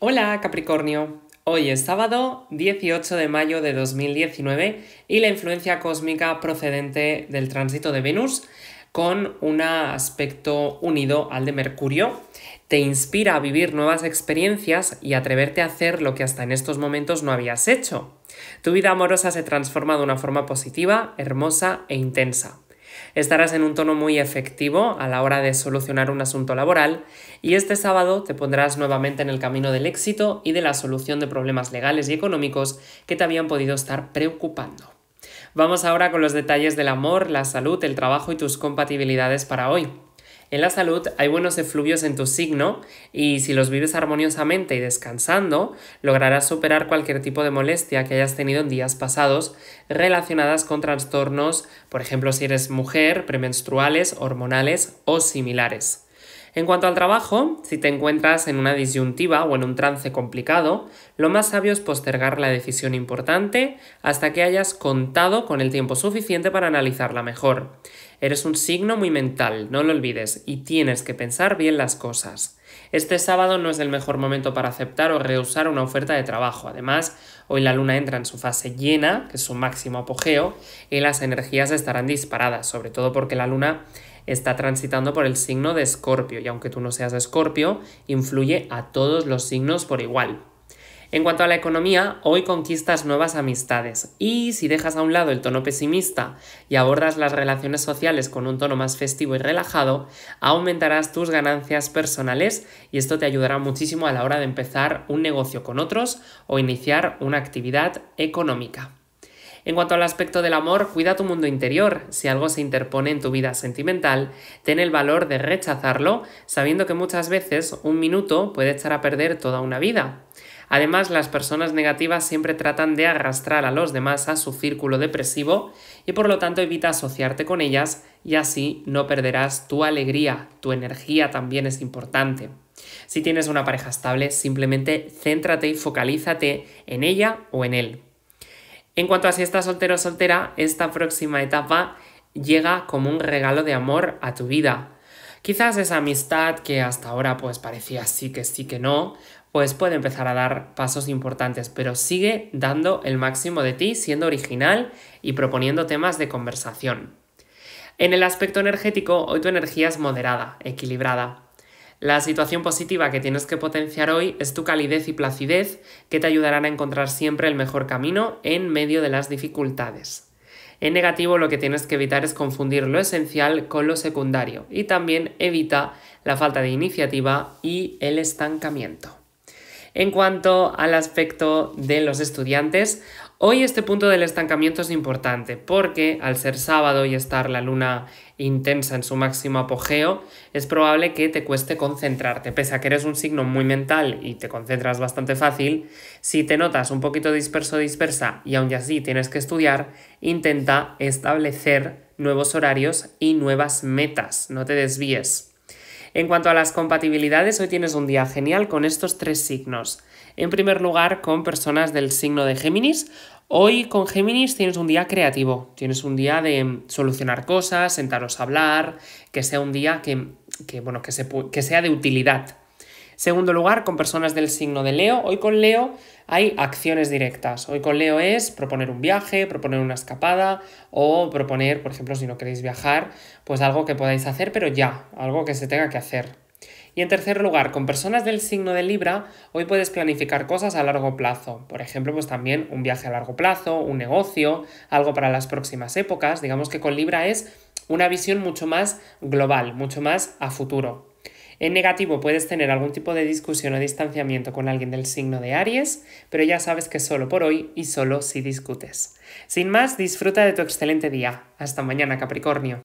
Hola Capricornio, hoy es sábado 18 de mayo de 2019 y la influencia cósmica procedente del tránsito de Venus con un aspecto unido al de Mercurio te inspira a vivir nuevas experiencias y atreverte a hacer lo que hasta en estos momentos no habías hecho. Tu vida amorosa se transforma de una forma positiva, hermosa e intensa. Estarás en un tono muy efectivo a la hora de solucionar un asunto laboral y este sábado te pondrás nuevamente en el camino del éxito y de la solución de problemas legales y económicos que te habían podido estar preocupando. Vamos ahora con los detalles del amor, la salud, el trabajo y tus compatibilidades para hoy. En la salud hay buenos efluvios en tu signo y si los vives armoniosamente y descansando, lograrás superar cualquier tipo de molestia que hayas tenido en días pasados relacionadas con trastornos, por ejemplo si eres mujer, premenstruales, hormonales o similares. En cuanto al trabajo, si te encuentras en una disyuntiva o en un trance complicado, lo más sabio es postergar la decisión importante hasta que hayas contado con el tiempo suficiente para analizarla mejor. Eres un signo muy mental, no lo olvides, y tienes que pensar bien las cosas. Este sábado no es el mejor momento para aceptar o rehusar una oferta de trabajo. Además, hoy la luna entra en su fase llena, que es su máximo apogeo, y las energías estarán disparadas, sobre todo porque la luna está transitando por el signo de Escorpio, y aunque tú no seas Escorpio, influye a todos los signos por igual. En cuanto a la economía, hoy conquistas nuevas amistades y si dejas a un lado el tono pesimista y abordas las relaciones sociales con un tono más festivo y relajado, aumentarás tus ganancias personales y esto te ayudará muchísimo a la hora de empezar un negocio con otros o iniciar una actividad económica. En cuanto al aspecto del amor, cuida tu mundo interior. Si algo se interpone en tu vida sentimental, ten el valor de rechazarlo, sabiendo que muchas veces un minuto puede echar a perder toda una vida. Además, las personas negativas siempre tratan de arrastrar a los demás a su círculo depresivo y por lo tanto evita asociarte con ellas y así no perderás tu alegría, tu energía también es importante. Si tienes una pareja estable, simplemente céntrate y focalízate en ella o en él. En cuanto a si estás soltero o soltera, esta próxima etapa llega como un regalo de amor a tu vida Quizás esa amistad que hasta ahora pues parecía sí que sí que no, pues puede empezar a dar pasos importantes, pero sigue dando el máximo de ti, siendo original y proponiendo temas de conversación. En el aspecto energético, hoy tu energía es moderada, equilibrada. La situación positiva que tienes que potenciar hoy es tu calidez y placidez que te ayudarán a encontrar siempre el mejor camino en medio de las dificultades. En negativo lo que tienes que evitar es confundir lo esencial con lo secundario y también evita la falta de iniciativa y el estancamiento. En cuanto al aspecto de los estudiantes, hoy este punto del estancamiento es importante porque al ser sábado y estar la luna intensa en su máximo apogeo, es probable que te cueste concentrarte. Pese a que eres un signo muy mental y te concentras bastante fácil, si te notas un poquito disperso dispersa y aún así tienes que estudiar, intenta establecer nuevos horarios y nuevas metas. No te desvíes. En cuanto a las compatibilidades, hoy tienes un día genial con estos tres signos. En primer lugar, con personas del signo de Géminis. Hoy con Géminis tienes un día creativo, tienes un día de solucionar cosas, sentaros a hablar, que sea un día que, bueno, que, que sea de utilidad. Segundo lugar, con personas del signo de Leo. Hoy con Leo hay acciones directas. Hoy con Leo es proponer un viaje, proponer una escapada o proponer, por ejemplo, si no queréis viajar, pues algo que podáis hacer, pero ya, algo que se tenga que hacer. Y en tercer lugar, con personas del signo de Libra, hoy puedes planificar cosas a largo plazo. Por ejemplo, pues también un viaje a largo plazo, un negocio, algo para las próximas épocas. Digamos que con Libra es una visión mucho más global, mucho más a futuro. En negativo puedes tener algún tipo de discusión o distanciamiento con alguien del signo de Aries, pero ya sabes que solo por hoy y solo si discutes. Sin más, disfruta de tu excelente día. Hasta mañana, Capricornio.